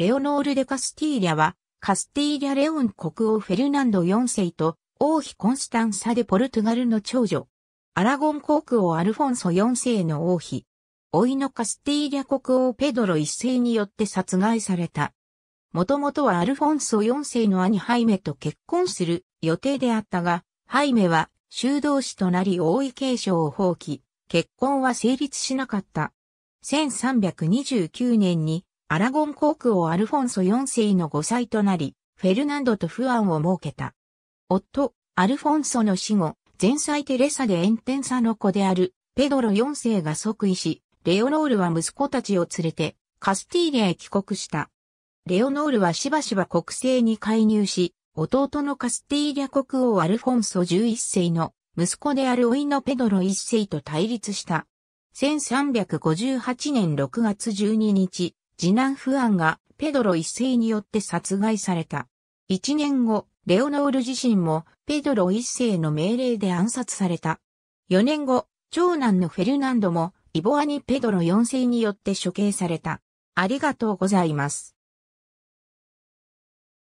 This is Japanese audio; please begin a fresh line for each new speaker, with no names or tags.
レオノール・デ・カスティーリャは、カスティーリャ・レオン国王フェルナンド4世と、王妃コンスタンサ・デ・ポルトガルの長女。アラゴン国王アルフォンソ4世の王妃。老いのカスティーリャ国王ペドロ一世によって殺害された。もともとはアルフォンソ4世の兄ハイメと結婚する予定であったが、ハイメは修道士となり王位継承を放棄、結婚は成立しなかった。1329年にアラゴン航空をアルフォンソ4世の5歳となり、フェルナンドとフアンを設けた。夫、アルフォンソの死後、前妻テレサで炎天サの子である、ペドロ4世が即位し、レオノールは息子たちを連れて、カスティーリアへ帰国した。レオノールはしばしば国政に介入し、弟のカスティーリア国王アルフォンソ11世の息子であるいのペドロ1世と対立した。1358年6月12日、次男フアンがペドロ一世によって殺害された。一年後、レオノール自身もペドロ一世の命令で暗殺された。四年後、長男のフェルナンドもイボアニ・ペドロ四世によって処刑された。ありがとうございます。